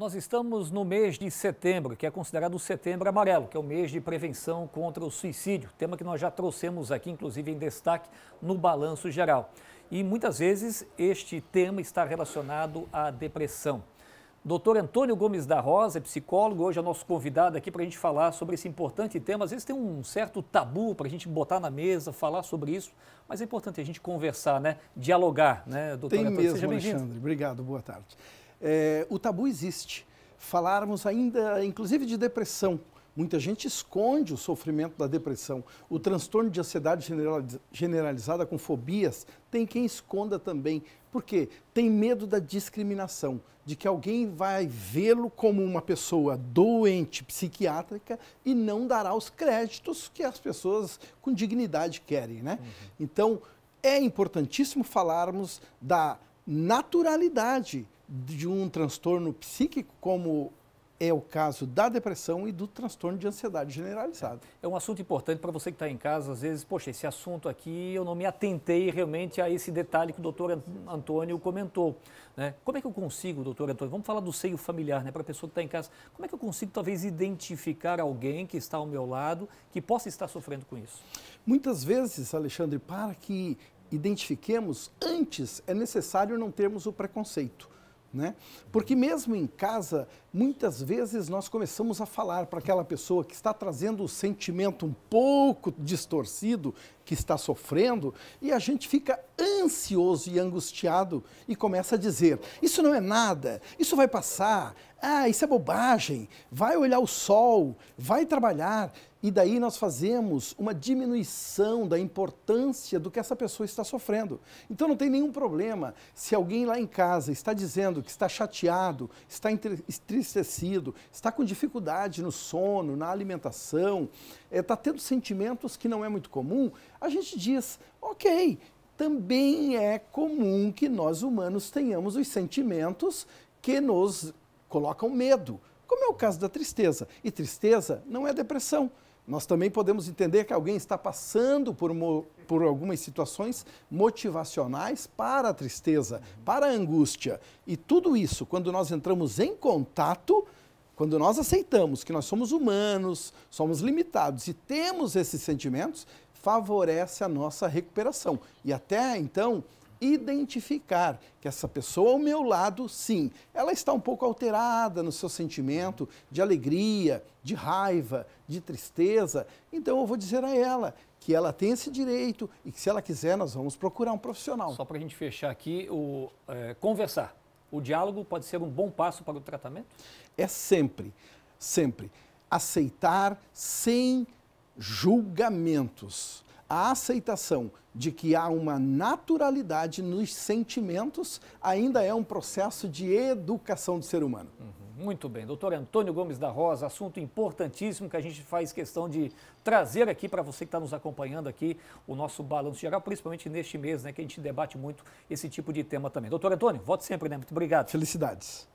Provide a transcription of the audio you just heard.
Nós estamos no mês de setembro, que é considerado o setembro amarelo, que é o mês de prevenção contra o suicídio, tema que nós já trouxemos aqui, inclusive em destaque, no Balanço Geral. E muitas vezes este tema está relacionado à depressão. Doutor Antônio Gomes da Rosa, é psicólogo, hoje é nosso convidado aqui para a gente falar sobre esse importante tema. Às vezes tem um certo tabu para a gente botar na mesa, falar sobre isso, mas é importante a gente conversar, né? Dialogar, né, doutor tem Antônio? Mesmo, Seja Alexandre. Obrigado, boa tarde é, o tabu existe. Falarmos ainda, inclusive, de depressão. Muita gente esconde o sofrimento da depressão. O transtorno de ansiedade generalizada com fobias tem quem esconda também. Por quê? Tem medo da discriminação, de que alguém vai vê-lo como uma pessoa doente psiquiátrica e não dará os créditos que as pessoas com dignidade querem, né? Uhum. Então, é importantíssimo falarmos da naturalidade de um transtorno psíquico, como é o caso da depressão e do transtorno de ansiedade generalizado. É um assunto importante para você que está em casa, às vezes, poxa, esse assunto aqui eu não me atentei realmente a esse detalhe que o doutor Antônio comentou. Né? Como é que eu consigo, doutor Antônio, vamos falar do seio familiar, né? para a pessoa que está em casa, como é que eu consigo talvez identificar alguém que está ao meu lado que possa estar sofrendo com isso? Muitas vezes, Alexandre, para que identifiquemos antes, é necessário não termos o preconceito né? Porque mesmo em casa, muitas vezes nós começamos a falar para aquela pessoa que está trazendo o sentimento um pouco distorcido que está sofrendo e a gente fica ansioso e angustiado e começa a dizer: isso não é nada, isso vai passar, ah, isso é bobagem, vai olhar o sol, vai trabalhar. E daí nós fazemos uma diminuição da importância do que essa pessoa está sofrendo. Então não tem nenhum problema se alguém lá em casa está dizendo que está chateado, está entristecido, está com dificuldade no sono, na alimentação, está eh, tendo sentimentos que não é muito comum, a gente diz, ok, também é comum que nós humanos tenhamos os sentimentos que nos colocam medo, como é o caso da tristeza. E tristeza não é depressão. Nós também podemos entender que alguém está passando por, por algumas situações motivacionais para a tristeza, para a angústia. E tudo isso, quando nós entramos em contato, quando nós aceitamos que nós somos humanos, somos limitados e temos esses sentimentos, favorece a nossa recuperação. E até então, identificar que essa pessoa ao meu lado, sim, ela está um pouco alterada no seu sentimento de alegria, de raiva, de tristeza. Então eu vou dizer a ela que ela tem esse direito e que se ela quiser nós vamos procurar um profissional. Só para a gente fechar aqui, o é, conversar. O diálogo pode ser um bom passo para o tratamento? É sempre, sempre. Aceitar sem julgamentos, a aceitação de que há uma naturalidade nos sentimentos ainda é um processo de educação do ser humano. Uhum, muito bem. Doutor Antônio Gomes da Rosa, assunto importantíssimo que a gente faz questão de trazer aqui para você que está nos acompanhando aqui o nosso balanço geral, principalmente neste mês, né, que a gente debate muito esse tipo de tema também. Doutor Antônio, voto sempre, né? Muito obrigado. Felicidades.